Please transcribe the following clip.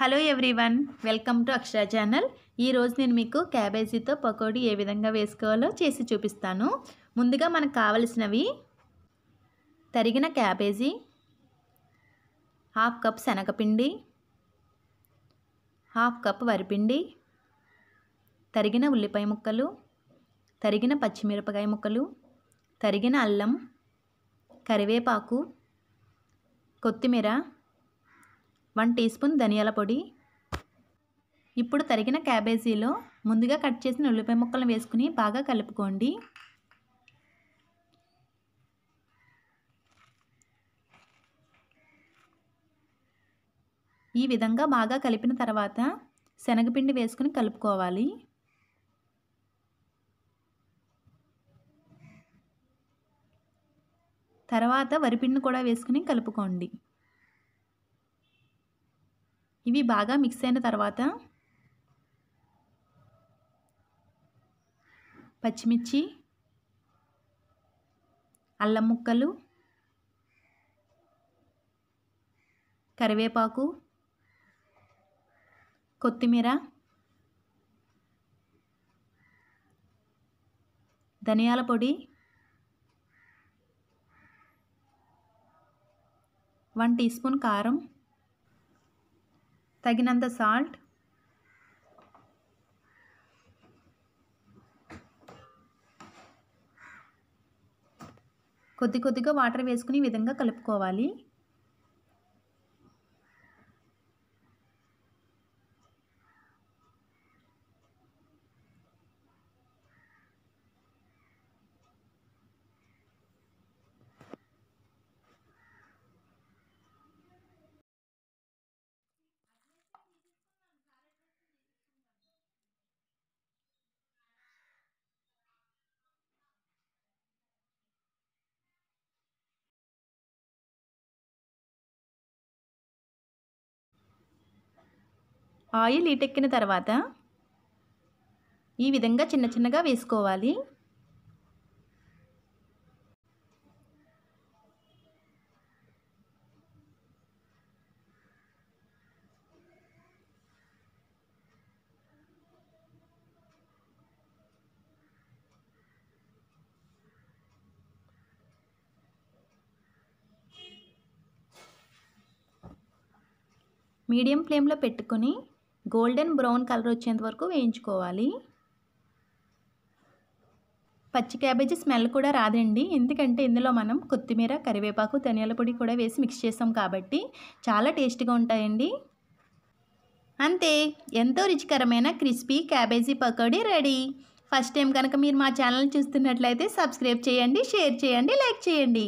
hello everyone welcome to Akshara channel ఈరోజు నేను మీకు క్యాబేజీతో పకోడీ ఏ విధంగా వేసుకోవాలో చేసి చూపిస్తాను ముందుగా మనకు కావలసినవి తరిగిన క్యాబేజీ హాఫ్ కప్ శనగపిండి హాఫ్ కప్ వరిపిండి తరిగిన ఉల్లిపాయ ముక్కలు తరిగిన పచ్చిమిరపకాయ ముక్కలు తరిగిన అల్లం కరివేపాకు కొత్తిమీర వన్ టీ స్పూన్ ధనియాల పొడి ఇప్పుడు తరిగిన క్యాబేజీలో ముందుగా కట్ చేసిన ఉల్లిపాయ ముక్కలను వేసుకుని బాగా కలుపుకోండి ఈ విధంగా బాగా కలిపిన తర్వాత శనగపిండి వేసుకుని కలుపుకోవాలి తర్వాత వరిపిండిని కూడా వేసుకుని కలుపుకోండి ఇవి బాగా మిక్స్ అయిన తర్వాత పచ్చిమిర్చి అల్లం ముక్కలు కరివేపాకు కొత్తిమీర ధనియాల పొడి వన్ టీ స్పూన్ కారం తగినంత సాల్ట్ కొద్ది కొద్దిగా వాటర్ వేసుకుని ఈ విధంగా కలుపుకోవాలి ఆయిల్ ఈటెక్కిన తర్వాత ఈ విధంగా చిన్న చిన్నగా వేసుకోవాలి మీడియం ఫ్లేమ్లో పెట్టుకొని గోల్డెన్ బ్రౌన్ కలర్ వచ్చేంత వరకు వేయించుకోవాలి పచ్చి క్యాబేజీ స్మెల్ కూడా రాదండి ఎందుకంటే ఇందులో మనం కొత్తిమీర కరివేపాకు ధనియాల పొడి కూడా వేసి మిక్స్ చేస్తాం కాబట్టి చాలా టేస్టీగా ఉంటాయండి అంతే ఎంతో రుచికరమైన crispy cabbage pakodi ready first time కనుక మీరు మా ఛానల్ చూస్తున్నట్లయితే సబ్స్క్రైబ్ చేయండి షేర్ చేయండి లైక్ చేయండి